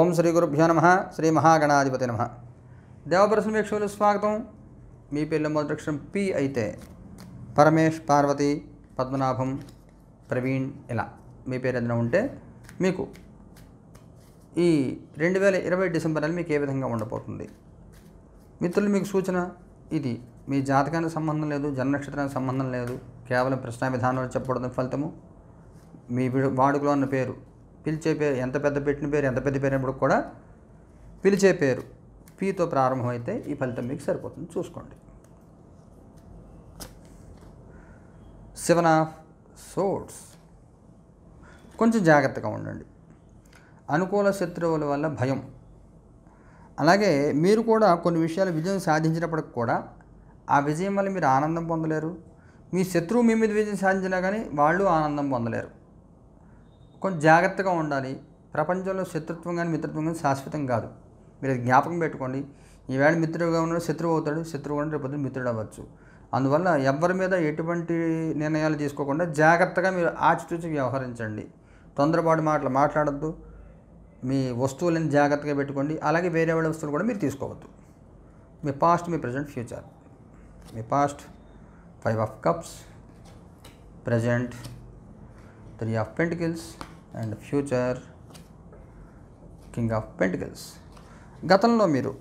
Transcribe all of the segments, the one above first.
ఓం శ్రీ గురుభ్యో నమ శ్రీ మహాగణాధిపతి నమ దేవప్రసన్న వీక్షకులు స్వాగతం మీ పేర్ల మొదటి అక్షరం పి అయితే పరమేష్ పార్వతి పద్మనాభం ప్రవీణ్ ఇలా మీ పేరు ఏదైనా ఉంటే మీకు ఈ రెండు వేల ఇరవై డిసెంబర్ నెల మీకు ఏ విధంగా ఉండబోతుంది మిత్రులు మీకు సూచన ఇది మీ జాతకానికి సంబంధం లేదు జన్మ నక్షత్రానికి సంబంధం లేదు కేవలం ప్రశ్న విధానంలో చెప్పబడిన ఫలితము మీ వాడుకలో ఉన్న పేరు పిలిచే పేరు ఎంత పెద్ద పెట్టిన పేరు ఎంత పెద్ద పేరినప్పుడు కూడా పిలిచే పేరు పీతో ప్రారంభమైతే ఈ ఫలితం మీకు సరిపోతుంది చూసుకోండి సెవెన్ ఆఫ్ సోర్స్ కొంచెం జాగ్రత్తగా ఉండండి అనుకూల శత్రువుల వల్ల భయం అలాగే మీరు కూడా కొన్ని విషయాలు విజయం సాధించినప్పటికి కూడా ఆ విజయం వల్ల మీరు ఆనందం పొందలేరు మీ శత్రువు మీ మీద విజయం సాధించినా కానీ వాళ్ళు ఆనందం పొందలేరు కొంచెం జాగ్రత్తగా ఉండాలి ప్రపంచంలో శత్రుత్వం కానీ మిత్రత్వం కానీ శాశ్వతం కాదు మీరు జ్ఞాపకం పెట్టుకోండి ఈవేళ మిత్రుడుగా ఉన్నాడు శత్రువు అవుతాడు శత్రువు కూడా రేపు మిత్రుడు అవ్వచ్చు అందువల్ల ఎవరి మీద ఎటువంటి నిర్ణయాలు తీసుకోకుండా జాగ్రత్తగా మీరు ఆచితూచి వ్యవహరించండి తొందరపాటు మాటలు మాట్లాడద్దు మీ వస్తువులను జాగ్రత్తగా పెట్టుకోండి అలాగే వేరే వాళ్ళ వస్తువులు కూడా మీరు తీసుకోవద్దు మీ పాస్ట్ మీ ప్రజెంట్ ఫ్యూచర్ మీ past five of cups present three of pentacles and future king of pentacles గతంలో మీరు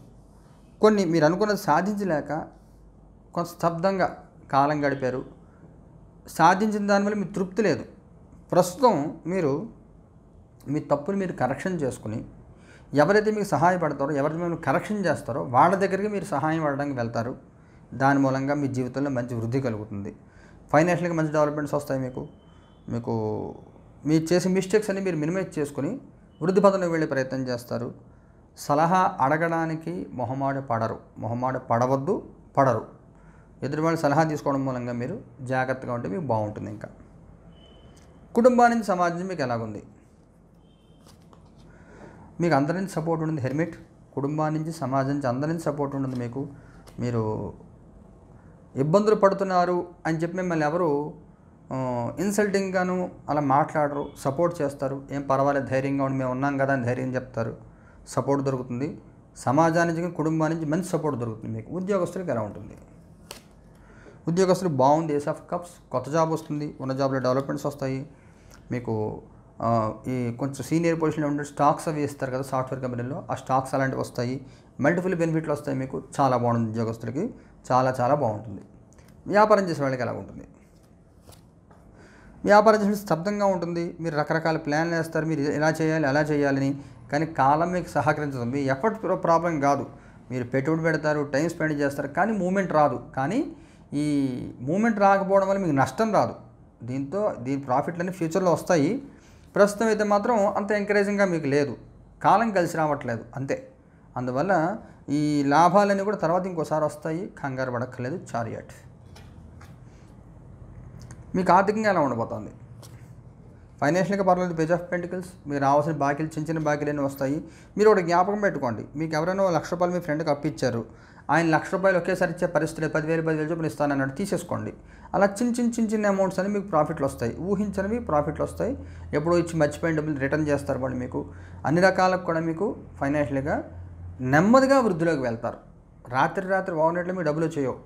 కొన్ని మీరు అనుకున్నది సాధించలేక కొంత స్తబ్దంగా కాలం గడిపారు సాధించిన దానివల్ల మీకు తృప్తి లేదు ప్రస్తుతం మీరు మీ తప్పుని మీరు కరెక్షన్ చేసుకుని ఎవరైతే మీకు సహాయపడతారో ఎవరైతే మిమ్మల్ని కరెక్షన్ చేస్తారో వాళ్ళ దగ్గరికి మీరు సహాయం పడడానికి వెళ్తారు దాని మూలంగా మీ జీవితంలో మంచి వృద్ధి కలుగుతుంది ఫైనాన్షియల్గా మంచి డెవలప్మెంట్స్ వస్తాయి మీకు మీకు మీరు చేసే మిస్టేక్స్ అన్ని మీరు మినిమైజ్ చేసుకుని వృద్ధి పదంలోకి వెళ్ళే ప్రయత్నం చేస్తారు సలహా అడగడానికి మొహమాట పడరు మొహమాట పడవద్దు పడరు వాళ్ళు సలహా తీసుకోవడం మూలంగా మీరు జాగ్రత్తగా ఉంటే మీకు బాగుంటుంది ఇంకా కుటుంబానికి సమాజం మీకు ఎలాగుంది మీకు అందరి నుంచి సపోర్ట్ ఉంటుంది హెల్మెట్ కుటుంబాన్ని నుంచి సమాజం నుంచి అందరి నుంచి సపోర్ట్ ఉంటుంది మీకు మీరు ఇబ్బందులు పడుతున్నారు అని చెప్పి మిమ్మల్ని ఎవరు ఇన్సల్టింగ్గాను అలా మాట్లాడరు సపోర్ట్ చేస్తారు ఏం పర్వాలేదు ధైర్యంగా ఉండి మేము ఉన్నాం కదా అని ధైర్యం చెప్తారు సపోర్ట్ దొరుకుతుంది సమాజానికి కుటుంబానికి మంచి సపోర్ట్ దొరుకుతుంది మీకు ఉద్యోగస్తులకు ఎలా ఉంటుంది ఉద్యోగస్తులు బాగుంది ఏస్ ఆఫ్ కప్స్ కొత్త జాబ్ వస్తుంది ఉన్న జాబ్లో డెవలప్మెంట్స్ వస్తాయి మీకు ఈ కొంచెం సీనియర్ పొజిషన్లో ఉండే స్టాక్స్ అవి ఇస్తారు కదా సాఫ్ట్వేర్ కంపెనీలో ఆ స్టాక్స్ అలాంటివి వస్తాయి మల్టిపుల్ బెనిఫిట్లు వస్తాయి మీకు చాలా బాగుంటుంది ఉద్యోగస్తులకి చాలా చాలా బాగుంటుంది వ్యాపారం చేసే వాళ్ళకి ఎలా ఉంటుంది వ్యాపార చేసినప్పుడు స్తబ్దంగా ఉంటుంది మీరు రకరకాల ప్లాన్లు వేస్తారు మీరు ఎలా చేయాలి అలా చేయాలని కానీ కాలం మీకు సహకరించదు మీ ఎఫర్ట్ ప్రాబ్లం కాదు మీరు పెట్టుబడి పెడతారు టైం స్పెండ్ చేస్తారు కానీ మూమెంట్ రాదు కానీ ఈ మూమెంట్ రాకపోవడం వల్ల మీకు నష్టం రాదు దీంతో దీని ప్రాఫిట్లన్నీ ఫ్యూచర్లో వస్తాయి ప్రస్తుతం అయితే మాత్రం అంత ఎంకరేజింగ్గా మీకు లేదు కాలం కలిసి రావట్లేదు అంతే అందువల్ల ఈ లాభాలన్నీ కూడా తర్వాత ఇంకోసారి వస్తాయి కంగారు పడక్కర్లేదు చారియట్ మీకు ఆర్థికంగా ఎలా ఉండబోతోంది ఫైనాన్షియల్గా పర్వాలేదు పేజ్ ఆఫ్ పెంటికల్స్ మీరు రావాల్సిన బాకీలు చిన్న చిన్న అన్నీ వస్తాయి మీరు ఒక జ్ఞాపకం పెట్టుకోండి మీకు ఎవరైనా లక్ష రూపాయలు మీ ఫ్రెండ్కి అప్పించారు ఆయన లక్ష రూపాయలు ఒకేసారి ఇచ్చే పరిస్థితులు పదివేలు పదివేలు చొప్పున ఇస్తాను అన్నట్టు తీసేసుకోండి అలా చిన్న చిన్న చిన్న చిన్న అమౌంట్స్ అని మీకు ప్రాఫిట్లు వస్తాయి ఊహించనివి ప్రాఫిట్లు వస్తాయి ఎప్పుడో ఇచ్చి మర్చిపోయిన డబ్బులు రిటర్న్ చేస్తారు వాళ్ళు మీకు అన్ని రకాలకు కూడా మీకు ఫైనాన్షియల్గా నెమ్మదిగా వృద్ధిలోకి వెళ్తారు రాత్రి రాత్రి బాగున్నట్లు మీ డబ్బులు చేయవు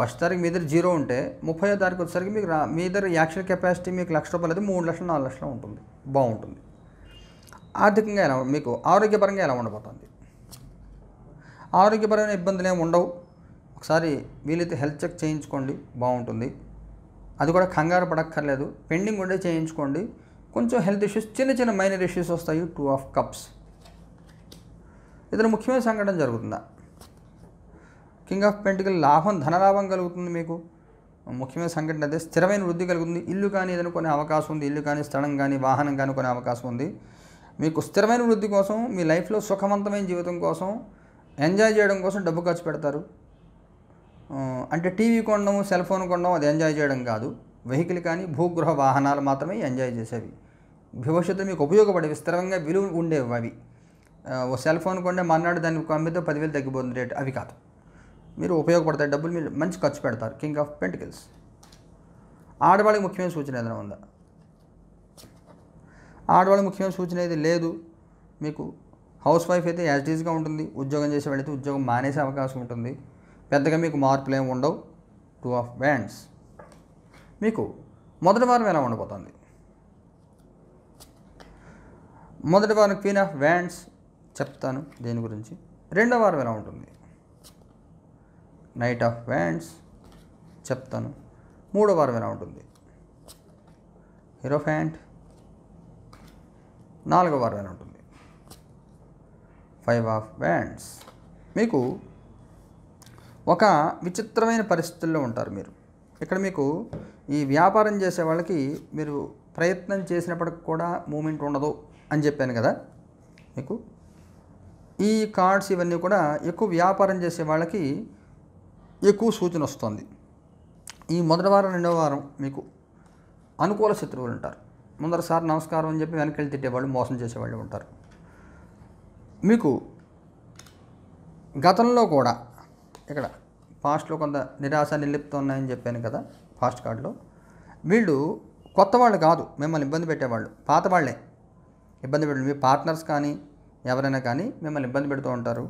ఫస్ట్ తారీఖు మీ దగ్గర జీరో ఉంటే ముప్పై తారీఖు వచ్చేసరికి మీకు మీ దగ్గర యాక్చువల్ కెపాసిటీ మీకు లక్ష రూపాయలు అయితే మూడు లక్షలు నాలుగు లక్షలు ఉంటుంది బాగుంటుంది ఆర్థికంగా ఎలా మీకు ఆరోగ్యపరంగా ఎలా ఉండబోతుంది ఆరోగ్యపరమైన ఇబ్బందులు ఏమి ఉండవు ఒకసారి వీలైతే హెల్త్ చెక్ చేయించుకోండి బాగుంటుంది అది కూడా కంగారు పడక్కర్లేదు పెండింగ్ ఉండే చేయించుకోండి కొంచెం హెల్త్ ఇష్యూస్ చిన్న చిన్న మైనర్ ఇష్యూస్ వస్తాయి టూ ఆఫ్ కప్స్ ఇతర ముఖ్యమైన సంఘటన జరుగుతుందా కింగ్ ఆఫ్ పెంటికల్ లాభం ధనలాభం కలుగుతుంది మీకు ముఖ్యమైన సంఘటన అదే స్థిరమైన వృద్ధి కలుగుతుంది ఇల్లు కానీ ఏదైనా కొనే అవకాశం ఉంది ఇల్లు కానీ స్థలం కానీ వాహనం కానీ కొనే అవకాశం ఉంది మీకు స్థిరమైన వృద్ధి కోసం మీ లైఫ్లో సుఖవంతమైన జీవితం కోసం ఎంజాయ్ చేయడం కోసం డబ్బు ఖర్చు పెడతారు అంటే టీవీ కొనడం సెల్ ఫోన్ కొనడం అది ఎంజాయ్ చేయడం కాదు వెహికల్ కానీ భూగృహ వాహనాలు మాత్రమే ఎంజాయ్ చేసేవి భవిష్యత్తులో మీకు ఉపయోగపడేవి స్థిరంగా విలువ ఉండేవి అవి ఓ సెల్ ఫోన్ కొంటే మన్నాడు దాన్ని అమ్మితే పదివేలు తగ్గిపోతుంది రేటు అవి కాదు మీరు ఉపయోగపడతాయి డబ్బులు మీరు మంచి ఖర్చు పెడతారు కింగ్ ఆఫ్ పెంటికల్స్ ఆడవాళ్ళకి ముఖ్యమైన సూచన ఏదైనా ఉందా ఆడవాళ్ళకి ముఖ్యమైన సూచన అయితే లేదు మీకు హౌస్ వైఫ్ అయితే యాజ్డీస్గా ఉంటుంది ఉద్యోగం చేసే వాళ్ళైతే ఉద్యోగం మానేసే అవకాశం ఉంటుంది పెద్దగా మీకు మార్పులు ఏమి ఉండవు టూ ఆఫ్ బ్యాండ్స్ మీకు మొదటి వారం ఎలా ఉండబోతుంది మొదటి వారం క్వీన్ ఆఫ్ వ్యాండ్స్ చెప్తాను దేని గురించి రెండో వారం ఎలా ఉంటుంది నైట్ ఆఫ్ వ్యాండ్స్ చెప్తాను మూడో వారం ఎలా ఉంటుంది హీరో ఫ్యాంట్ నాలుగో వారం ఎలా ఉంటుంది ఫైవ్ ఆఫ్ వ్యాండ్స్ మీకు ఒక విచిత్రమైన పరిస్థితుల్లో ఉంటారు మీరు ఇక్కడ మీకు ఈ వ్యాపారం చేసే వాళ్ళకి మీరు ప్రయత్నం చేసినప్పటికి కూడా మూమెంట్ ఉండదు అని చెప్పాను కదా మీకు ఈ కార్డ్స్ ఇవన్నీ కూడా ఎక్కువ వ్యాపారం చేసే వాళ్ళకి ఎక్కువ సూచన వస్తుంది ఈ మొదటి వారం రెండవ వారం మీకు అనుకూల శత్రువులు ఉంటారు ముందర సార్ నమస్కారం అని చెప్పి వెనకెళ్ళి తిట్టేవాళ్ళు మోసం చేసేవాళ్ళు ఉంటారు మీకు గతంలో కూడా ఇక్కడ పాస్ట్లో కొంత నిరాశ నిలిపితో ఉన్నాయని చెప్పాను కదా ఫాస్ట్ కార్డులో వీళ్ళు కొత్త వాళ్ళు కాదు మిమ్మల్ని ఇబ్బంది పెట్టేవాళ్ళు పాత వాళ్ళే ఇబ్బంది పెట్టారు మీ పార్ట్నర్స్ కానీ ఎవరైనా కానీ మిమ్మల్ని ఇబ్బంది పెడుతూ ఉంటారు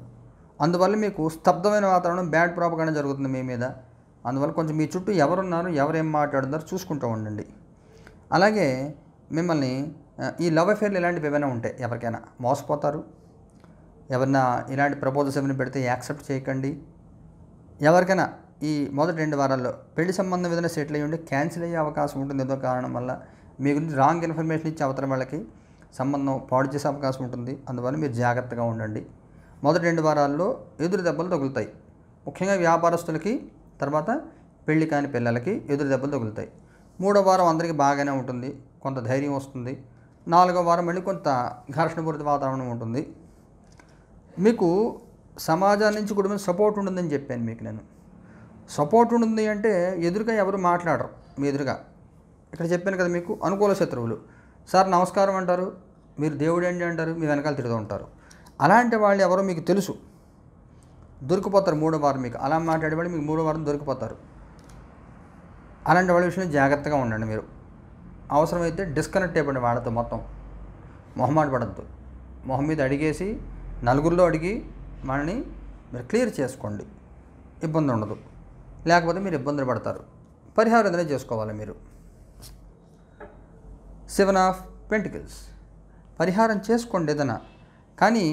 అందువల్ల మీకు స్తబ్దమైన వాతావరణం బ్యాడ్ ప్రాపగానే జరుగుతుంది మీ మీద అందువల్ల కొంచెం మీ చుట్టూ ఎవరున్నారు ఎవరేం మాట్లాడుతున్నారు చూసుకుంటూ ఉండండి అలాగే మిమ్మల్ని ఈ లవ్ అఫేర్లు ఇలాంటివి ఏమైనా ఉంటాయి ఎవరికైనా మోసపోతారు ఎవరైనా ఇలాంటి ప్రపోజల్స్ ఏమైనా పెడితే యాక్సెప్ట్ చేయకండి ఎవరికైనా ఈ మొదటి రెండు వారాల్లో పెళ్లి సంబంధం ఏదైనా సెటిల్ అయ్యి క్యాన్సిల్ అయ్యే అవకాశం ఉంటుంది ఏదో కారణం వల్ల మీ గురించి రాంగ్ ఇన్ఫర్మేషన్ ఇచ్చే అవతల వాళ్ళకి సంబంధం పాడు చేసే అవకాశం ఉంటుంది అందువల్ల మీరు జాగ్రత్తగా ఉండండి మొదటి రెండు వారాల్లో ఎదురు దెబ్బలు తగులుతాయి ముఖ్యంగా వ్యాపారస్తులకి తర్వాత పెళ్లి కాని పిల్లలకి ఎదురు దెబ్బలు తగులుతాయి మూడో వారం అందరికీ బాగానే ఉంటుంది కొంత ధైర్యం వస్తుంది నాలుగో వారం మళ్ళీ కొంత ఘర్షణపూరిత వాతావరణం ఉంటుంది మీకు సమాజం నుంచి కూడా సపోర్ట్ ఉంటుందని చెప్పాను మీకు నేను సపోర్ట్ ఉంటుంది అంటే ఎదురుగా ఎవరు మాట్లాడరు మీ ఎదురుగా ఇక్కడ చెప్పాను కదా మీకు అనుకూల శత్రువులు సార్ నమస్కారం అంటారు మీరు దేవుడు ఏంటి అంటారు మీ వెనకాల తిరుగుతూ ఉంటారు అలాంటి వాళ్ళు ఎవరో మీకు తెలుసు దొరికిపోతారు మూడో వారం మీకు అలా మాట్లాడేవాళ్ళు మీకు మూడో వారం దొరికిపోతారు అలాంటి వాళ్ళ విషయంలో జాగ్రత్తగా ఉండండి మీరు అవసరమైతే డిస్కనెక్ట్ అయిపోండి వాళ్ళతో మొత్తం మొహమాట పడద్దు మొహం మీద అడిగేసి నలుగురిలో అడిగి మనని మీరు క్లియర్ చేసుకోండి ఇబ్బంది ఉండదు లేకపోతే మీరు ఇబ్బందులు పడతారు పరిహారం ఏదైనా చేసుకోవాలి మీరు సెవెన్ ఆఫ్ పెంటికల్స్ పరిహారం చేసుకోండి ఏదైనా కానీ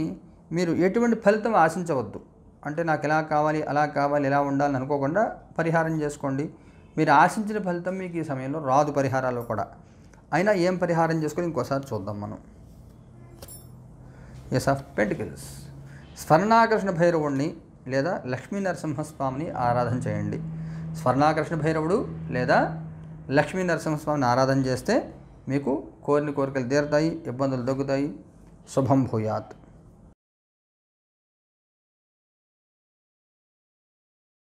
మీరు ఎటువంటి ఫలితం ఆశించవద్దు అంటే నాకు ఎలా కావాలి అలా కావాలి ఎలా ఉండాలని అనుకోకుండా పరిహారం చేసుకోండి మీరు ఆశించిన ఫలితం మీకు ఈ సమయంలో రాదు పరిహారాలు కూడా అయినా ఏం పరిహారం చేసుకొని ఇంకోసారి చూద్దాం మనం ఎస్ ఆఫ్ పెంటికల్స్ స్వర్ణాకర్షణ భైరవుణ్ణి లేదా లక్ష్మీ నరసింహస్వామిని ఆరాధన చేయండి స్వర్ణాకర్షణ భైరవుడు లేదా లక్ష్మీ నరసింహస్వామిని ఆరాధన చేస్తే మీకు కోరిన కోరికలు తీరుతాయి ఇబ్బందులు తగ్గుతాయి शुभम भूयात